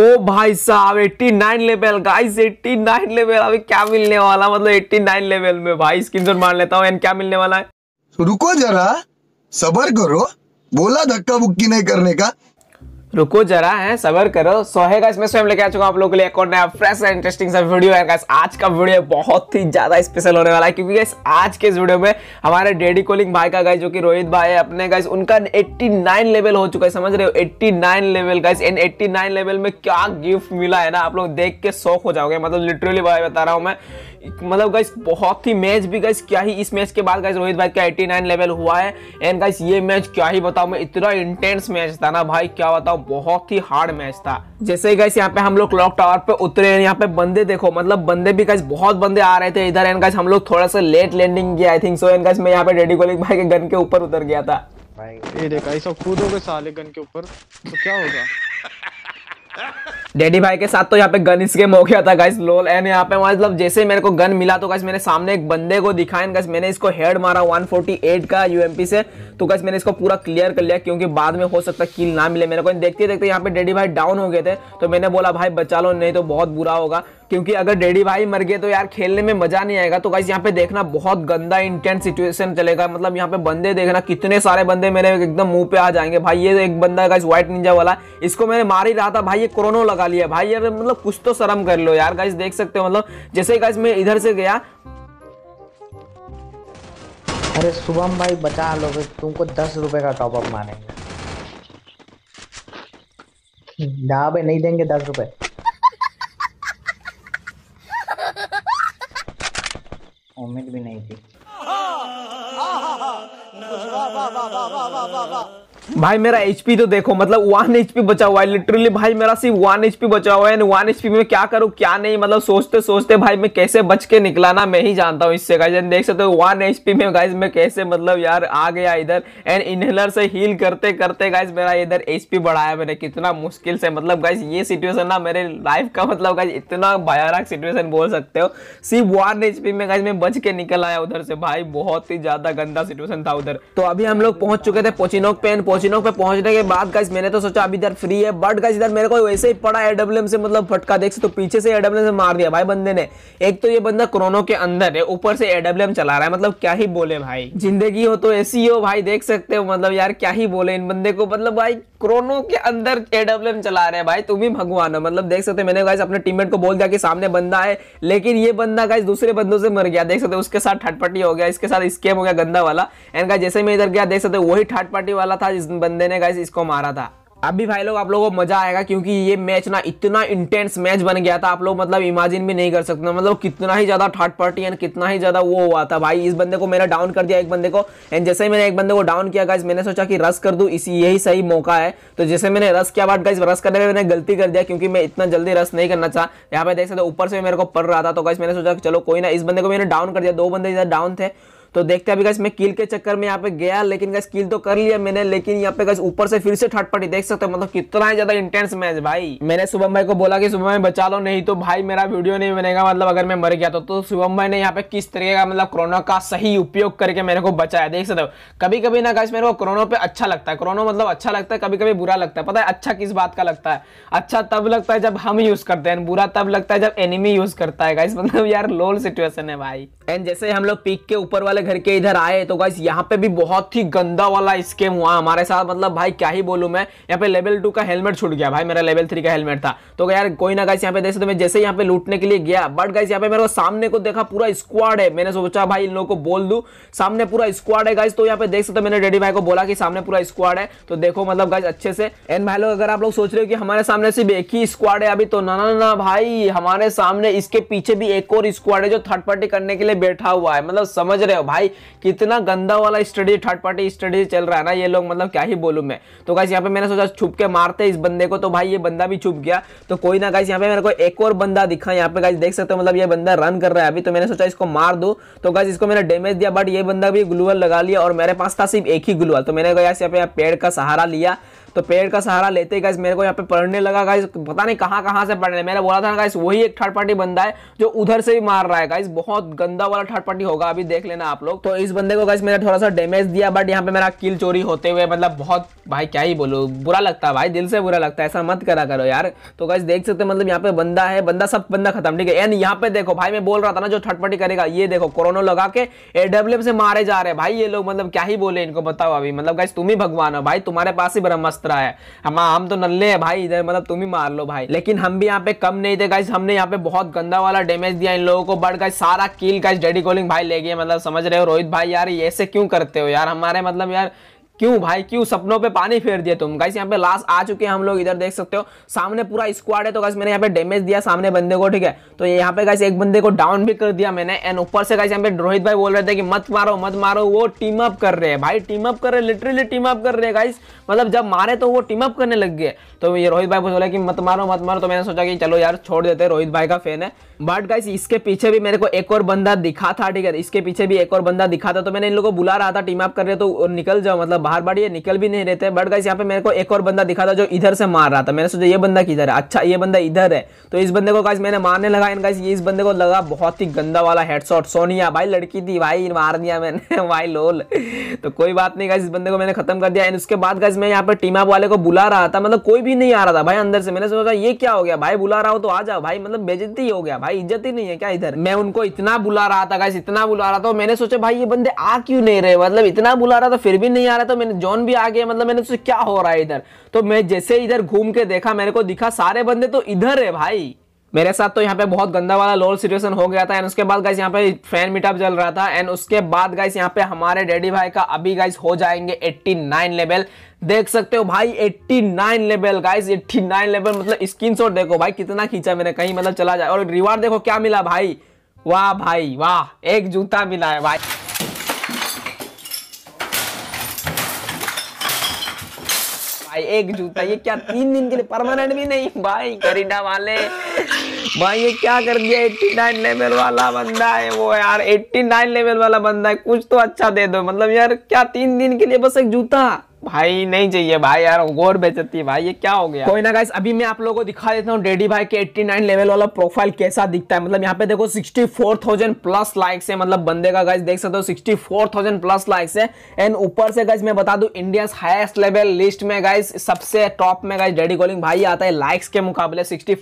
ओ भाई साहब 89 level guys 89 level अभी क्या मिलने वाला मतलब 89 लेवल में भाई जोन मार लेता हूँ क्या मिलने वाला है रुको जरा सबर करो बोला धक्का बुक्की नहीं करने का रुको जरा है सबर करो सो है गाइस मैं स्वयं लेके आ चुका हूँ आप लोगों के लिए एक और नया फ्रेश एंड इंटरेस्टिंग सा वीडियो है गाइस आज का वीडियो बहुत ही ज्यादा स्पेशल होने वाला है क्योंकि गाइस आज के इस वीडियो में हमारे डेडी कोलिंग भाई का गाइस जो कि रोहित भाई है अपने गाइस उनका 89 लेवल हो चुका है समझ रहे हो 89 लेवल गाइस इन 89 लेवल में क्या गिफ्ट मिला है ना आप लोग देख के शौक हो जाओगे मतलब लिटरली भाई बता रहा हूँ मैं मतलब गाइस बहुत ही मैच भी गाइस क्या ही इस मैच के बाद गाइस रोहित भाई का 89 लेवल हुआ है एंड गाइस ये मैच क्या ही बताऊँ मैं इतना इंटेंस मैच था ना भाई क्या बताऊँ बहुत ही हार्ड मैच था जैसे गैस यहाँ पे हम लोग क्लॉक टावर पे उतरे यहाँ पे बंदे देखो मतलब बंदे भी गैस बहुत बंदे आ रहे थे इधर एंड गैस हम लोग थोड़ा सा लेट लैंडिंग किया I think so and guess मैं यहाँ पे रेडी गोलिक भाई के गन के ऊपर उतर गया था ये देखा ऐसा कूदोगे साले गन के ऊपर तो क्या होगा डेडी भाई के साथ तो यहाँ पे गन स्केम हो गया था गाइस लोल एंड यहाँ पे मतलब जैसे मेरे को गन मिला तो गाइस मेरे सामने एक बंदे को दिखाया गाइस मैंने इसको हेड मारा 148 का यूएमपी से तो गाइस मैंने इसको पूरा क्लियर कर लिया क्योंकि बाद में हो सकता है किल ना मिले मेरे को देखते देखते यहाँ पे डेडी भाई डाउन हो गए थे तो मैंने बोला भाई बचा लो नहीं तो बहुत बुरा होगा क्योंकि अगर डेडी भाई मर गए तो यार खेलने में मजा नहीं आएगा तो गाइस यहाँ पे देखना बहुत गंदा इंटेंस सिचुएशन चलेगा मतलब यहाँ पे बंदे देखना कितने सारे बंदे मेरे एकदम मुंह पे आ जाएंगे भाई ये एक बंदा गाइस व्हाइट निंजा वाला इसको मैंने मार ही रहा था भाई ये कोरोनो लगा लगा लिया भाई यार मतलब कुछ तो शर्म कर लो यार गाइस देख सकते हो मतलब जैसे गाइस मैं इधर से गया अरे शुभम भाई बचा लो तुमको दस रुपए का टॉपअप मारेंगे ना नहीं देंगे दस रुपए उम्मीद भी नहीं थी भाई मेरा एचपी तो देखो मतलब वन एचपी बचा हुआ है लिटरली भाई मेरा सिर्फ वन एचपी बचा हुआ है एंड वन एचपी में क्या करूँ क्या नहीं मतलब सोचते सोचते भाई मैं कैसे बच के निकला ना मैं ही जानता हूँ इससे गाइज देख सकते हो वन एचपी में गाइज मैं कैसे मतलब यार आ गया इधर एंड इनहेलर से हील करते करते गाइज मेरा इधर एच बढ़ाया मैंने कितना मुश्किल से मतलब गाइज ये सिचुएशन ना मेरे लाइफ का मतलब गाइज इतना भयानक सिचुएशन बोल सकते हो सिर्फ वन एच में गाइज मैं बच के निकल आया उधर से भाई बहुत ही ज्यादा गंदा सिचुएशन था उधर तो अभी हम लोग पहुंच चुके थे पोचिनोक पे एंड पोचिन चिनोक पे पहुंचने के बाद गाइस मैंने तो सोचा अभी इधर फ्री है बट गाइस इधर मेरे को वैसे ही पड़ा एडब्ल्यूएम से मतलब फटका देख सकते तो पीछे से एडब्ल्यूएम से मार दिया भाई बंदे ने एक तो ये बंदा क्रोनो के अंदर है ऊपर से एडब्ल्यूएम चला रहा है मतलब क्या ही बोले भाई जिंदगी हो तो ऐसी हो भाई देख सकते हो मतलब यार क्या ही बोले इन बंदे को मतलब भाई क्रोनो के अंदर एडब्ल्यूएम चला रहे हैं भाई तुम ही भगवान हो मतलब देख सकते मैंने गाइस अपने टीममेट को बोल दिया कि सामने बंदा है लेकिन ये बंदा गाइस दूसरे बंदों से मर गया देख सकते उसके साथ ठटपटी हो गया इसके साथ स्केम हो गया गंदा वाला एंड गाइस जैसे मैं इधर गया देख सकते वही ठटपटी वाला था जिस बंदे ने गाइस इसको मारा था अभी भाई लोग आप लोगों को मजा आएगा क्योंकि ये मैच ना इतना इंटेंस मैच बन गया था आप लोग मतलब इमेजिन भी नहीं कर सकते मतलब कितना ही ज़्यादा थर्ड पार्टी एंड कितना ही ज़्यादा वो हुआ था भाई इस बंदे को मैंने डाउन कर दिया एक बंदे को एंड जैसे ही मैंने एक बंदे को डाउन किया गाइज मैंने सोचा कि रस कर दू इसी यही सही मौका है तो जैसे मैंने रस किया बाद गाइज रस करने में मैंने गलती कर दिया क्योंकि मैं इतना जल्दी रस नहीं करना चाह यहाँ पे देख सकते ऊपर से मेरे को पड़ रहा था तो गाइज मैंने सोचा चलो कोई ना इस बंदे को मैंने डाउन कर दिया दो बंदे इधर डाउन थे तो देखते हैं अभी मैं किल के चक्कर में यहाँ पे गया लेकिन गैस किल तो कर लिया मैंने लेकिन यहाँ पे ऊपर से फिर से ठटपटी देख सकते मतलब कितना ही ज्यादा इंटेंस मैच भाई मैंने शुभम भाई को बोला कि शुभम भाई बचा लो नहीं तो भाई मेरा वीडियो नहीं बनेगा मतलब अगर मैं मर गया तो।, तो, शुभम भाई ने यहाँ पे किस तरीके का मतलब कोरोना का सही उपयोग करके मेरे को बचाया देख सकते हो कभी कभी ना गैस मेरे को कोरोना पे अच्छा लगता है कोरोना मतलब अच्छा लगता है कभी कभी बुरा लगता है पता है अच्छा किस बात का लगता है अच्छा तब लगता है जब हम यूज करते हैं बुरा तब लगता है जब एनिमी यूज करता है गाइस मतलब यार लोल सिचुएशन है भाई एंड जैसे हम लोग पीक के ऊपर वाले घर के इधर आए तो गाइस यहाँ पे भी बहुत ही गंदा वाला स्केम हुआ हमारे साथ मतलब भाई क्या ही बोलूँ मैं यहाँ पे लेवल टू का हेलमेट छूट गया भाई मेरा लेवल थ्री का हेलमेट था तो यार कोई ना गाइस यहाँ पे देख सकते मैं जैसे यहाँ पे लूटने के लिए गया बट गाइस यहाँ पे मेरे को सामने को देखा पूरा स्क्वाड है मैंने सोचा भाई इन लोगों को बोल दू सामने पूरा स्क्वाड है गाइस तो यहाँ पे देख सकते मैंने डेडी भाई को बोला कि सामने पूरा स्क्वाड है तो देखो मतलब गाइस अच्छे से एंड भाई लोग अगर आप लोग सोच रहे हो कि हमारे सामने सिर्फ एक ही स्क्वाड है अभी तो ना ना ना भाई हमारे सामने इसके पीछे भी एक और स्क्वाड है जो थर्ड पार्टी करने के लिए बैठा हुआ है मतलब समझ रहे हो भाई कितना गंदा वाला स्टडी थर्ड पार्टी स्टडी चल रहा है ना ये लोग मतलब क्या ही बोलूँ मैं तो कैसे यहाँ पे मैंने सोचा छुप के मारते इस बंदे को तो भाई ये बंदा भी छुप गया तो कोई ना कैसे यहाँ पे मेरे को एक और बंदा दिखा यहाँ पे कैसे देख सकते हो मतलब ये बंदा रन कर रहा है अभी तो मैंने सोचा इसको मार दो तो कैसे इसको मैंने डैमेज दिया बट ये बंदा भी ग्लूअल लगा लिया और मेरे पास था सिर्फ एक ही ग्लूअल तो मैंने कहा यहाँ पे पेड़ का सहारा लिया तो पेड़ का सहारा लेते गाइस मेरे को यहाँ पे पढ़ने लगा गाइस पता नहीं कहाँ कहाँ से पढ़ने मैंने बोला था गाइस वही एक थर्ड पार्टी बंदा है जो उधर से भी मार रहा है गाइस बहुत गंदा वाला थर्ड पार्टी होगा अभी देख लेना आप लोग तो इस बंदे को गाइस मैंने थोड़ा सा डैमेज दिया बट यहाँ पे मेरा किल चोरी होते हुए मतलब बहुत भाई क्या ही बोलो बुरा लगता है भाई दिल से बुरा लगता है ऐसा मत करा करो यार तो गाइस देख सकते मतलब यहाँ पे बंदा है बंदा सब बंदा खत्म ठीक है एंड यहाँ पे देखो भाई मैं बोल रहा था ना जो थर्ड पार्टी करेगा ये देखो कोरोना लगा के एडब्ल्यू से मारे जा रहे हैं भाई ये लोग मतलब क्या ही बोले इनको बताओ अभी मतलब गाइस तुम ही भगवान हो भाई तुम्हारे पास ही ब्रह्मस्त मस्त रहा है हम हाँ, हम तो नल्ले है भाई इधर मतलब तुम ही मार लो भाई लेकिन हम भी यहाँ पे कम नहीं थे गाइस हमने यहाँ पे बहुत गंदा वाला डैमेज दिया इन लोगों को बट गाइस सारा कील गाइस डेडी कॉलिंग भाई ले गए मतलब समझ रहे हो रोहित भाई यार ऐसे क्यों करते हो यार हमारे मतलब यार क्यों भाई क्यों सपनों पे पानी फेर दिया तुम गाइस यहाँ पे लास्ट आ चुके हैं हम लोग इधर देख सकते हो सामने पूरा स्क्वाड है तो गाइस मैंने यहाँ पे डैमेज दिया सामने बंदे को ठीक है तो यहाँ पे गाइस एक बंदे को डाउन भी कर दिया मैंने एंड ऊपर से गाइस यहाँ पे रोहित भाई बोल रहे थे कि मत मारो मत मारो वो टीम अप कर रहे हैं भाई टीम अप कर रहे लिटरली टीम अप कर रहे हैं गाइस मतलब जब मारे तो वो टीम अप करने लग गए तो ये रोहित भाई बोला कि मत मारो मत मारो तो मैंने सोचा कि चलो यार छोड़ देते रोहित भाई का फैन है बट गाइस इसके पीछे भी मेरे को एक और बंदा दिखा था ठीक है इसके पीछे भी एक और बंदा दिखा था तो मैंने इन लोगों को बुला रहा था टीम अप कर रहे तो निकल जाओ मतलब बाहर बाढ़ ये निकल भी नहीं रहते बट गाइस यहाँ पे मेरे को एक और बंदा दिखा था जो इधर से मार रहा था मैंने सोचा ये बंदा किधर है अच्छा ये बंदा इधर है तो इस बंदे को गाइस मैंने मारने लगा इन गाइस ये इस बंदे को लगा बहुत ही गंदा वाला हेडशॉट सोनिया भाई लड़की थी भाई मार दिया मैंने भाई लोल तो कोई बात नहीं गाइस इस बंदे को मैंने खत्म कर दिया एंड उसके बाद गाइस मैं यहाँ पर टीम अप वाले को बुला रहा था मतलब कोई भी नहीं आ रहा था भाई अंदर से मैंने सोचा ये क्या हो गया भाई बुला रहा हो तो आ जाओ भाई मतलब बेजती हो गया भाई भाई इज्जत ही नहीं है क्या इधर मैं उनको इतना बुला रहा था गाइस इतना बुला रहा था मैंने सोचा भाई ये बंदे आ क्यों नहीं रहे मतलब इतना बुला रहा था फिर भी नहीं आ रहा था मैंने जॉन भी आ गया मतलब मैंने सोचा क्या हो रहा है इधर तो मैं जैसे इधर घूम के देखा मेरे को दिखा सारे बंदे तो इधर है भाई मेरे साथ तो यहाँ पे बहुत गंदा वाला लोल सिचुएशन हो गया था एंड उसके बाद गाइस यहाँ पे फैन मीटअप चल रहा था एंड उसके बाद गाइस यहाँ पे हमारे डैडी भाई का अभी गाइस हो जाएंगे 89 लेवल देख सकते हो भाई 89 लेवल गाइस 89 लेवल मतलब स्क्रीनशॉट देखो भाई कितना खींचा मैंने कहीं मतलब चला जाए और रिवार्ड देखो क्या मिला भाई वाह भाई वाह एक जूता मिला है भाई भाई एक जूता ये क्या तीन दिन के लिए परमानेंट भी नहीं भाई करीना वाले भाई ये क्या कर दिया एट्टी नाइन लेवल वाला बंदा है वो यार एट्टी नाइन लेवल वाला बंदा है कुछ तो अच्छा दे दो मतलब यार क्या तीन दिन के लिए बस एक जूता भाई नहीं चाहिए भाई यार गोर बेचती है भाई ये क्या हो गया कोई ना गाइस अभी मैं आप लोगों को दिखा देता हूँ डेडी भाई के 89 लेवल वाला प्रोफाइल कैसा दिखता है मतलब यहाँ पे देखो 64,000 प्लस लाइक्स है मतलब बंदे का गाइस देख सकते हो 64,000 प्लस लाइक्स है एंड ऊपर से गाइस मैं बता दू इंडिया हाइस्ट लेवल लिस्ट में गाइस सबसे टॉप में गाइस डेडी गोलिंग भाई आता है लाइक्स के मुकाबले सिक्सटी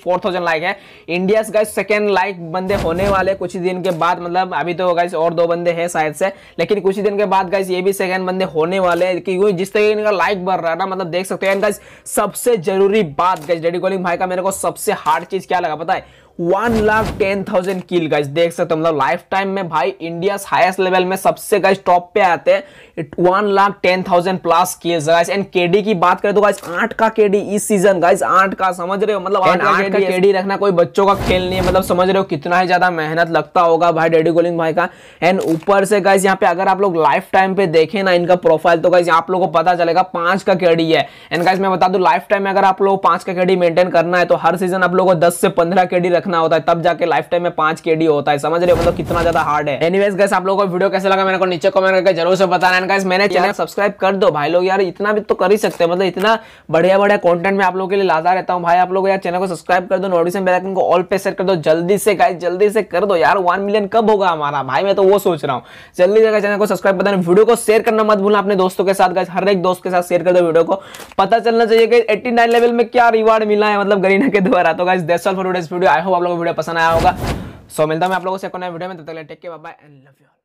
लाइक है इंडिया गाइस सेकेंड लाइक बंदे होने वाले कुछ ही दिन के बाद मतलब अभी तो गाइस और दो बंदे है शायद से लेकिन कुछ ही दिन के बाद गाइस ये भी सेकेंड बंदे होने वाले क्योंकि जिस तरीके इनका लाइक बढ़ रहा है ना मतलब देख सकते हैं सबसे जरूरी बात गज डेडी गोलिंग भाई का मेरे को सबसे हार्ड चीज क्या लगा पता है one lakh ten thousand kill guys देख सकते हो मतलब लाइफ टाइम में भाई इंडिया हाईएस्ट लेवल में सबसे गाइज टॉप पे आते हैं one lakh ten thousand plus kills guys and KD की बात करें तो गाइज आठ का केडी इस सीजन गाइज आठ का समझ रहे हो मतलब आठ का केडी, केडी रखना कोई बच्चों का खेल नहीं है मतलब समझ रहे हो कितना ही ज्यादा मेहनत लगता होगा भाई डेडी गोलिंग भाई का एंड ऊपर से गाइज यहाँ पे अगर आप लोग लाइफ टाइम पे देखें ना इनका प्रोफाइल तो गाइज आप लोग को पता चलेगा पांच का केडी है एंड गाइज मैं बता दू लाइफ टाइम में अगर आप लोग पांच का केडी मेंटेन करना है तो हर सीजन आप लोग को दस से पंद्रह केडी रखना रखना होता है तब जाके लाइफ टाइम में पांच के होता है समझ रहे हो मतलब कितना ज्यादा हार्ड है एनीवेज गैस आप लोगों को वीडियो कैसे लगा मेरे को नीचे कमेंट करके जरूर से बताना गाइस मैंने चैनल सब्सक्राइब कर दो भाई लोग यार इतना भी तो कर ही सकते हैं मतलब इतना बढ़िया बढ़िया कॉन्टेंट में आप लोगों के लिए लाता रहता हूँ भाई आप लोग यार चैनल को सब्सक्राइब कर दो नोटिफिकेशन बेल आइकन को ऑल पे सेट कर दो जल्दी से गाइस जल्दी से कर दो यार वन मिलियन कब होगा हमारा भाई मैं तो वो सोच रहा हूँ जल्दी से चैनल को सब्सक्राइब बताना वीडियो को शेयर करना मत भूलना अपने दोस्तों के साथ गाइस हर एक दोस्त के साथ शेयर कर दो वीडियो को पता चलना चाहिए कि 89 लेवल में क्या रिवार्ड मिला है मतलब गरीना के द्वारा तो guys that's all for today's video I hope आप लोगों को वीडियो पसंद आया होगा सो मिलता हूँ मैं आप लोगों से अपना वीडियो में तब तक टेक के बाय एंड लव यू